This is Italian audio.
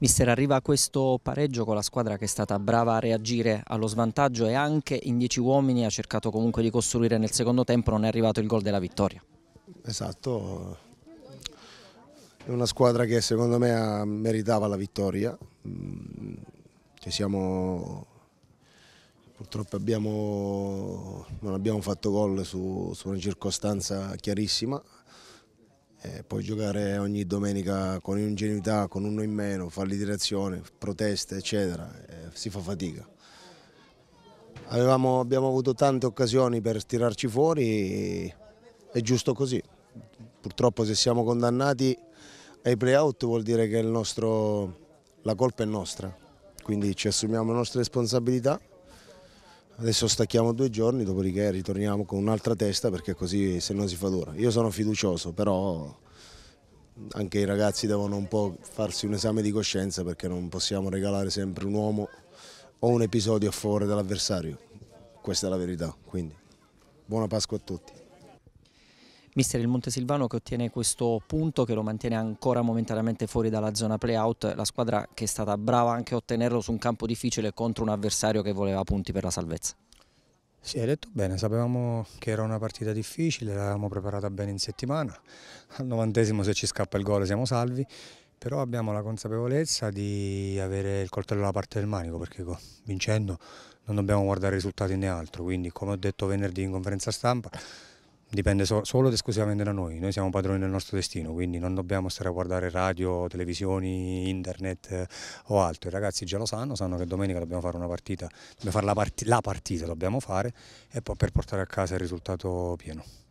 Mister, arriva questo pareggio con la squadra che è stata brava a reagire allo svantaggio e anche in dieci uomini ha cercato comunque di costruire nel secondo tempo, non è arrivato il gol della vittoria. Esatto, è una squadra che secondo me ah, meritava la vittoria, mm, ci siamo purtroppo abbiamo, non abbiamo fatto gol su, su, una circostanza chiarissima, eh, puoi giocare ogni domenica con ingenuità, con uno in meno, fallidirezione, proteste, eccetera, eh, si fa fatica. Avevamo, abbiamo avuto tante occasioni per tirarci fuori, è giusto così. Purtroppo se siamo condannati ai play-out vuol dire che nostro, la colpa è nostra, quindi ci assumiamo le nostre responsabilità adesso stacchiamo due giorni, dopodiché ritorniamo con un'altra testa perché così se no si fa dura. Io sono fiducioso, però anche i ragazzi devono un po' farsi un esame di coscienza perché non possiamo regalare sempre un uomo o un episodio a favore dell'avversario. Questa è la verità, quindi buona Pasqua a tutti. Mister il Montesilvano che ottiene questo punto che lo mantiene ancora momentaneamente fuori dalla zona playout, la squadra che è stata brava anche a ottenerlo su un campo difficile contro un avversario che voleva punti per la salvezza. Sì, hai detto bene, sapevamo che era una partita difficile, l'avevamo preparata bene in settimana, al novantesimo se ci scappa il gol siamo salvi, però abbiamo la consapevolezza di avere il coltello alla parte del manico perché vincendo non dobbiamo guardare i risultati né altro, quindi come ho detto venerdì in conferenza stampa dipende so solo ed esclusivamente da noi, noi siamo padroni del nostro destino, quindi non dobbiamo stare a guardare radio, televisioni, internet eh, o altro, i ragazzi già lo sanno, sanno che domenica dobbiamo fare una partita, dobbiamo fare la, part la partita dobbiamo fare e poi per portare a casa il risultato pieno.